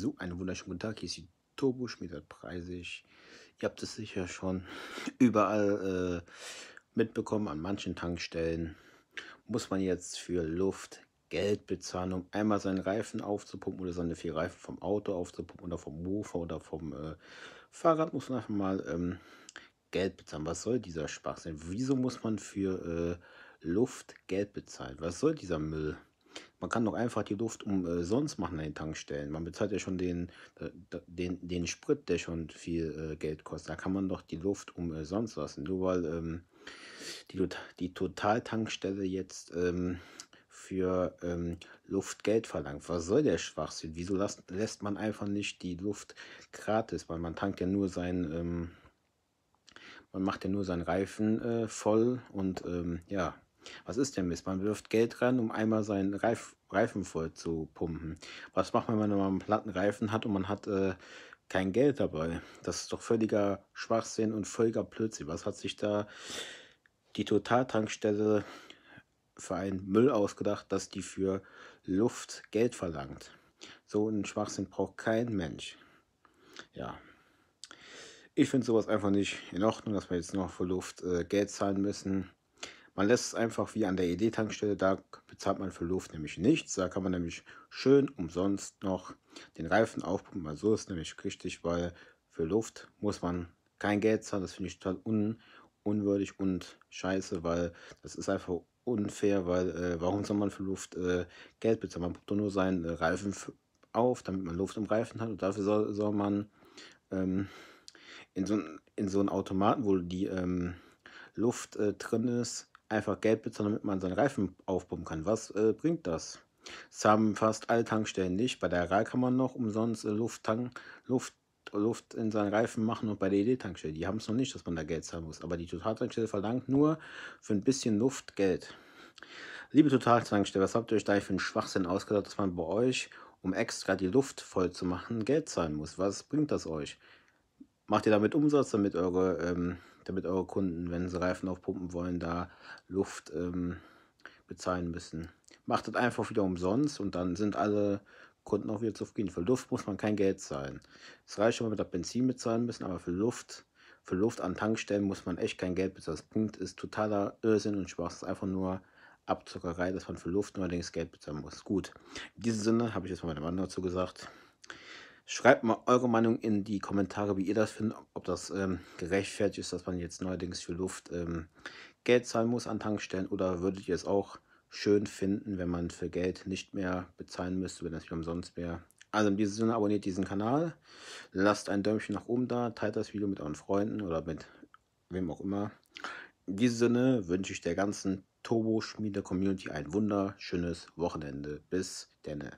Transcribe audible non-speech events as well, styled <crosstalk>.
So einen wunderschönen guten Tag, hier ist die Turbo Schmiedert Preisig. Ihr habt es sicher schon <laughs> überall äh, mitbekommen, an manchen Tankstellen muss man jetzt für Luft Geld bezahlen, um einmal seinen Reifen aufzupumpen oder seine vier Reifen vom Auto aufzupumpen oder vom Mofa oder vom äh, Fahrrad muss man einfach mal ähm, Geld bezahlen. Was soll dieser Spaß sein? Wieso muss man für äh, Luft Geld bezahlen? Was soll dieser Müll? Man kann doch einfach die Luft umsonst äh, machen an den Tankstellen. Man bezahlt ja schon den, äh, den, den Sprit, der schon viel äh, Geld kostet. Da kann man doch die Luft umsonst lassen. Nur weil ähm, die, die Totaltankstelle jetzt ähm, für ähm, Geld verlangt. Was soll der Schwachsinn? Wieso las, lässt man einfach nicht die Luft gratis? Weil man tankt ja nur sein, ähm, man macht ja nur seinen Reifen äh, voll und ähm, ja, was ist denn Mist? Man wirft Geld rein, um einmal seinen Reif Reifen voll zu pumpen. Was macht man, wenn man einen platten Reifen hat und man hat äh, kein Geld dabei? Das ist doch völliger Schwachsinn und völliger Blödsinn. Was hat sich da die Totaltankstelle für einen Müll ausgedacht, dass die für Luft Geld verlangt? So einen Schwachsinn braucht kein Mensch. Ja. Ich finde sowas einfach nicht in Ordnung, dass wir jetzt noch für Luft äh, Geld zahlen müssen. Man lässt es einfach wie an der ED-Tankstelle, da bezahlt man für Luft nämlich nichts. Da kann man nämlich schön umsonst noch den Reifen aufpumpen. Weil so ist nämlich richtig, weil für Luft muss man kein Geld zahlen. Das finde ich total un unwürdig und scheiße, weil das ist einfach unfair, weil äh, warum soll man für Luft äh, Geld bezahlen? Man pumpt nur seinen äh, Reifen auf, damit man Luft im Reifen hat und dafür soll, soll man ähm, in so, in so Automaten, wo die ähm, Luft äh, drin ist, einfach Geld bezahlen, damit man seinen Reifen aufpumpen kann. Was äh, bringt das? Das haben fast alle Tankstellen nicht. Bei der RAL kann man noch umsonst äh, Lufttank, Luft, Luft in seinen Reifen machen und bei der ED-Tankstelle. Die haben es noch nicht, dass man da Geld zahlen muss. Aber die Totaltankstelle verlangt nur für ein bisschen Luft Geld. Liebe Totaltankstelle, was habt ihr euch da für einen Schwachsinn ausgedacht, dass man bei euch, um extra die Luft voll zu machen, Geld zahlen muss? Was bringt das euch? macht ihr damit Umsatz, damit eure, ähm, damit eure Kunden, wenn sie Reifen aufpumpen wollen, da Luft ähm, bezahlen müssen. Macht das einfach wieder umsonst und dann sind alle Kunden auch wieder zufrieden. Für Luft muss man kein Geld zahlen. Es reicht schon, wenn wir das Benzin bezahlen müssen, aber für Luft, für Luft an Tankstellen muss man echt kein Geld bezahlen. Das Punkt ist totaler Irrsinn und Spaß. Das ist einfach nur Abzockerei, dass man für Luft neuerdings Geld bezahlen muss. Gut, in diesem Sinne habe ich jetzt mal meinem Mann dazu gesagt. Schreibt mal eure Meinung in die Kommentare, wie ihr das findet, ob das ähm, gerechtfertigt ist, dass man jetzt neuerdings für Luft ähm, Geld zahlen muss an Tankstellen oder würdet ihr es auch schön finden, wenn man für Geld nicht mehr bezahlen müsste, wenn das wieder umsonst wäre. Also in diesem Sinne abonniert diesen Kanal, lasst ein Däumchen nach oben da, teilt das Video mit euren Freunden oder mit wem auch immer. In diesem Sinne wünsche ich der ganzen Turbo-Schmiede-Community ein wunderschönes Wochenende. Bis denne.